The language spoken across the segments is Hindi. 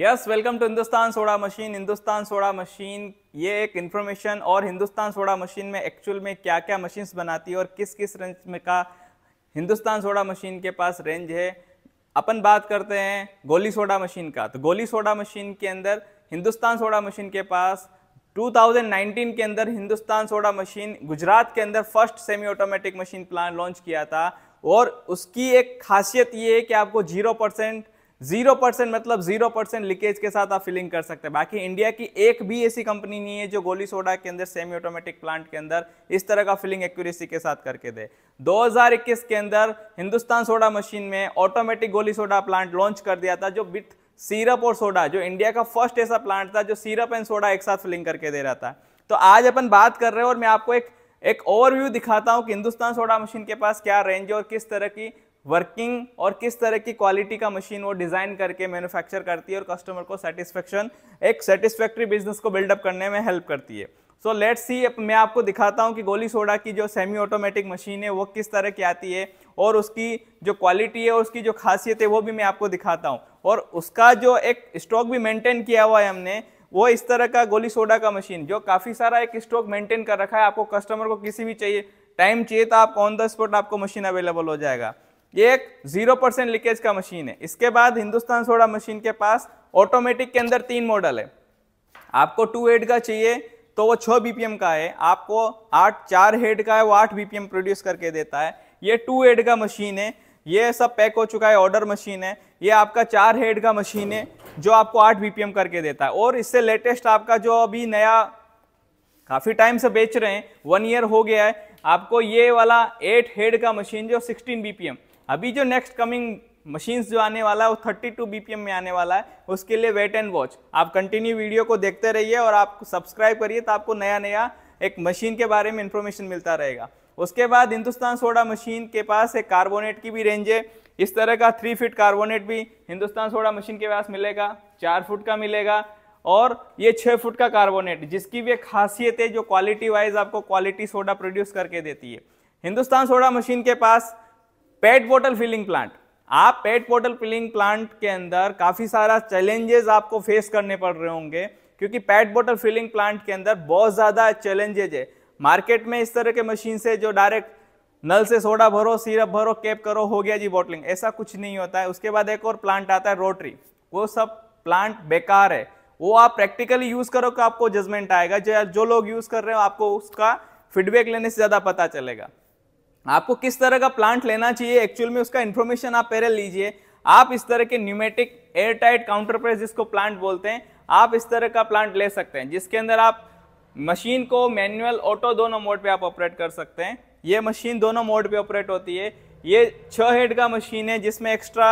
yes welcome to Hindustan soda machine Hindustan soda machine ये एक इन्फॉर्मेशन और हिंदुस्तान सोडा मशीन में एक्चुअल में क्या क्या मशीन्स बनाती है और किस किस रेंज में का हिंदुस्तान सोडा मशीन के पास रेंज है अपन बात करते हैं गोली सोडा मशीन का तो गोली सोडा मशीन के अंदर हिंदुस्तान सोडा मशीन के पास 2019 के अंदर हिंदुस्तान सोडा मशीन गुजरात के अंदर first semi automatic machine plan launch किया था और उसकी एक खासियत ये है कि आपको जीरो परसेंट जीरो परसेंट मतलब जीरो परसेंट लीकेज के साथ आप फिलिंग कर सकते हैं बाकी इंडिया की एक भी ऐसी कंपनी नहीं है जो गोली सोडा के अंदर सेमी ऑटोमेटिक प्लांट के अंदर इस तरह का फिलिंग एक्यूरेसी के साथ करके दे 2021 के अंदर हिंदुस्तान सोडा मशीन में automatic goli soda plant launch कर दिया था जो विथ सीरप और सोडा जो इंडिया का फर्स्ट ऐसा प्लांट था जो सीरप एंड सोडा एक साथ फिलिंग करके दे रहा था तो आज अपन बात कर रहे हैं और मैं आपको एक एक ओवरव्यू दिखाता हूं कि हिंदुस्तान सोडा मशीन के पास क्या रेंज है और किस तरह की वर्किंग और किस तरह की क्वालिटी का मशीन वो डिज़ाइन करके मैन्युफैक्चर करती है और कस्टमर को सेटिस्फेक्शन एक सेटिस्फैक्ट्री बिजनेस को बिल्डअप करने में हेल्प करती है सो लेट्स सी मैं आपको दिखाता हूँ कि गोली सोडा की जो सेमी ऑटोमेटिक मशीन है वो किस तरह की आती है और उसकी जो क्वालिटी है उसकी जो खासियत है वो भी मैं आपको दिखाता हूँ और उसका जो एक स्टॉक भी मेंटेन किया हुआ है हमने वो इस तरह का गोली सोडा का मशीन जो काफ़ी सारा एक स्टॉक मेंटेन कर रखा है आपको कस्टमर को किसी भी चाहिए टाइम चाहिए तो आपको ऑन द स्पॉट आपको मशीन अवेलेबल हो जाएगा ये एक जीरो परसेंट लीकेज का मशीन है इसके बाद हिंदुस्तान सोडा मशीन के पास ऑटोमेटिक के अंदर तीन मॉडल है आपको टू एड का चाहिए तो वो छः बीपीएम का है आपको आठ चार हेड का है वो आठ बीपीएम प्रोड्यूस करके देता है ये टू हेड का मशीन है ये सब पैक हो चुका है ऑर्डर मशीन है ये आपका चार हेड का मशीन है जो आपको आठ बीपीएम करके देता है और इससे लेटेस्ट आपका जो अभी नया काफ़ी टाइम से बेच रहे हैं वन ईयर हो गया है आपको ये वाला एट हेड का मशीन जो सिक्सटीन बीपीएम अभी जो नेक्स्ट कमिंग मशीन्स जो आने वाला है वो 32 बीपीएम में आने वाला है उसके लिए वेट एंड वॉच आप कंटिन्यू वीडियो को देखते रहिए और आप सब्सक्राइब करिए तो आपको नया नया एक मशीन के बारे में इन्फॉर्मेशन मिलता रहेगा उसके बाद हिंदुस्तान सोडा मशीन के पास एक कार्बोनेट की भी रेंज है इस तरह का थ्री फिट कार्बोनेट भी हिंदुस्तान सोडा मशीन के पास मिलेगा चार फुट का मिलेगा और ये छः फुट का कार्बोनेट जिसकी भी खासियत है जो क्वालिटी वाइज आपको क्वालिटी सोडा प्रोड्यूस करके देती है हिंदुस्तान सोडा मशीन के पास पेट बोटल फिलिंग प्लांट आप पेट बोटल फिलिंग प्लांट के अंदर काफ़ी सारा चैलेंजेस आपको फेस करने पड़ रहे होंगे क्योंकि पेट बोटल फिलिंग प्लांट के अंदर बहुत ज़्यादा चैलेंजेज है मार्केट में इस तरह के मशीन से जो डायरेक्ट नल से सोडा भरो सिरप भरो कैप करो हो गया जी बॉटलिंग ऐसा कुछ नहीं होता है उसके बाद एक और प्लांट आता है रोटरी वो सब प्लांट बेकार है वो आप प्रैक्टिकली यूज़ करो तो आपको जजमेंट आएगा जो जो लोग यूज़ कर रहे हो आपको उसका फीडबैक लेने से ज़्यादा पता चलेगा आपको किस तरह का प्लांट लेना चाहिए एक्चुअल में उसका इन्फॉर्मेशन आप पहले लीजिए आप इस तरह के pneumatic air tight counter press जिसको प्लांट बोलते हैं आप इस तरह का प्लांट ले सकते हैं जिसके अंदर आप मशीन को मैनुअल ऑटो दोनों मोड पे आप ऑपरेट कर सकते हैं ये मशीन दोनों मोड पे ऑपरेट होती है ये छः हेड का मशीन है जिसमें एक्स्ट्रा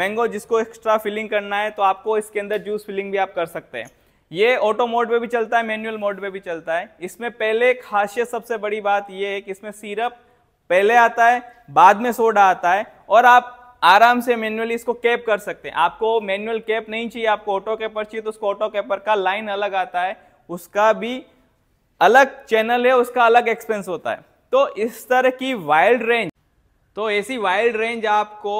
मैंगो जिसको एक्स्ट्रा फिलिंग करना है तो आपको इसके अंदर जूस फिलिंग भी आप कर सकते हैं ये ऑटो मोड पे भी चलता है मैनुअल मोड पे भी चलता है इसमें पहले खासियत सबसे बड़ी बात यह है कि इसमें सीरप पहले आता है बाद में सोडा आता है और आप आराम से मैनुअली इसको कैप कर सकते हैं आपको मैनुअल कैप नहीं चाहिए आपको ऑटो कैपर चाहिए तो उसको ऑटो कैपर का लाइन अलग आता है उसका भी अलग चैनल है उसका अलग एक्सपेंस होता है तो इस तरह की वाइल्ड रेंज तो ऐसी वाइल्ड रेंज आपको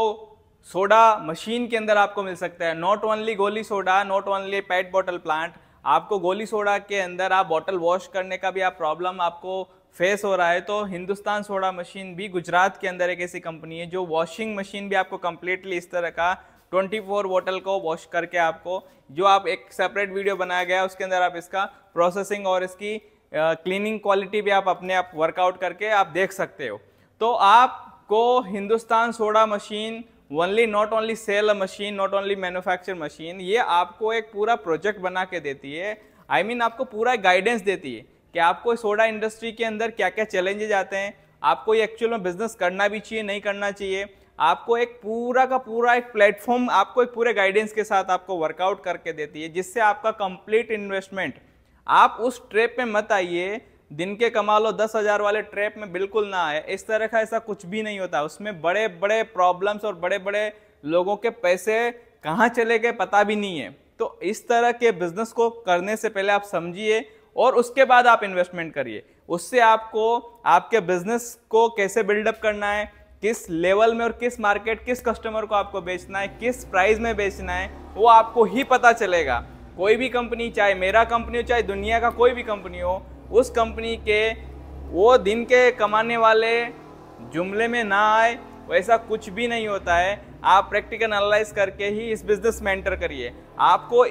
सोडा मशीन के अंदर आपको मिल सकता है not only goli soda not only PET bottle plant आपको गोली सोडा के अंदर आप बॉटल वॉश करने का भी आप प्रॉब्लम आपको फेस हो रहा है तो हिंदुस्तान सोडा मशीन भी गुजरात के अंदर एक ऐसी कंपनी है जो वॉशिंग मशीन भी आपको कम्प्लीटली इस तरह का 24 फोर बोटल को वॉश करके आपको जो आप एक सेपरेट वीडियो बनाया गया उसके अंदर आप इसका प्रोसेसिंग और इसकी क्लीनिंग uh, क्वालिटी भी आप अपने आप वर्कआउट करके आप देख सकते हो तो आपको Hindustan soda machine only not only sale machine not only manufacture machine ये आपको एक पूरा प्रोजेक्ट बना के देती है आई I मीन mean, आपको पूरा गाइडेंस देती है कि आपको सोडा इंडस्ट्री के अंदर क्या क्या चैलेंजेज आते हैं आपको ये एक्चुअल में बिजनेस करना भी चाहिए नहीं करना चाहिए आपको एक पूरा का पूरा एक प्लेटफॉर्म आपको एक पूरे गाइडेंस के साथ आपको वर्कआउट करके देती है जिससे आपका कंप्लीट इन्वेस्टमेंट आप उस ट्रेप में मत आइए दिन के कमा लो दस हज़ार वाले ट्रेप में बिल्कुल ना आए इस तरह का ऐसा कुछ भी नहीं होता उसमें बड़े बड़े प्रॉब्लम्स और बड़े बड़े लोगों के पैसे कहाँ चले गए पता भी नहीं है तो इस तरह के बिजनेस को करने से पहले आप समझिए और उसके बाद आप इन्वेस्टमेंट करिए उससे आपको आपके बिजनेस को कैसे बिल्डअप करना है किस लेवल में और किस मार्केट किस कस्टमर को आपको बेचना है किस प्राइस में बेचना है वो आपको ही पता चलेगा कोई भी कंपनी चाहे मेरा कंपनी हो चाहे दुनिया का कोई भी कंपनी हो उस कंपनी के वो दिन के कमाने वाले जुमले में ना आए वैसा कुछ भी नहीं होता है आप प्रैक्टिकल एनालाइज करके ही इस बिज़नेस में एंटर करिए आपको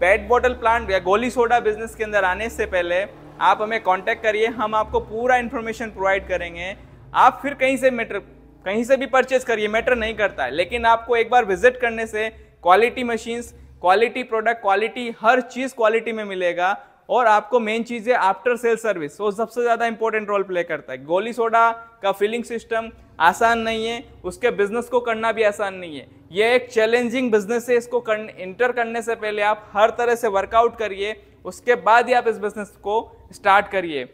पेट बॉटल प्लांट या गोली सोडा बिजनेस के अंदर आने से पहले आप हमें कांटेक्ट करिए हम आपको पूरा इन्फॉर्मेशन प्रोवाइड करेंगे आप फिर कहीं से मैटर कहीं से भी परचेज करिए मैटर नहीं करता है लेकिन आपको एक बार विजिट करने से quality machines quality product quality हर चीज़ क्वालिटी में मिलेगा और आपको मेन चीज़ है आफ्टर सेल सर्विस वो सबसे ज़्यादा इंपॉर्टेंट रोल प्ले करता है गोली सोडा का फिलिंग सिस्टम आसान नहीं है उसके बिजनेस को करना भी आसान नहीं है ये एक चैलेंजिंग बिजनेस है इसको कर, इंटर करने से पहले आप हर तरह से वर्कआउट करिए उसके बाद ही आप इस बिजनेस को स्टार्ट करिए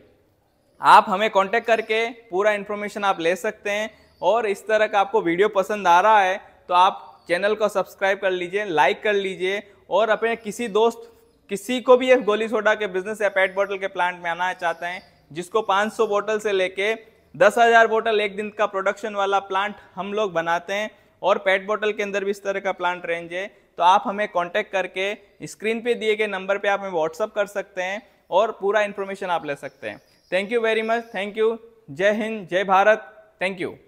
आप हमें कॉन्टेक्ट करके पूरा इन्फॉर्मेशन आप ले सकते हैं और इस तरह का आपको वीडियो पसंद आ रहा है तो आप चैनल को सब्सक्राइब कर लीजिए लाइक कर लीजिए और अपने किसी दोस्त किसी को भी एक गोली सोडा के बिजनेस या पेट बोटल के प्लांट में आना चाहते हैं जिसको 500 बोटल से लेके 10,000 बोटल एक दिन का प्रोडक्शन वाला प्लांट हम लोग बनाते हैं और पेट बोटल के अंदर भी इस तरह का प्लांट रेंज है तो आप हमें कॉन्टेक्ट करके स्क्रीन पे दिए गए नंबर पे आप हमें व्हाट्सअप कर सकते हैं और पूरा इन्फॉर्मेशन आप ले सकते हैं thank you very much thank you जय हिंद जय भारत थैंक यू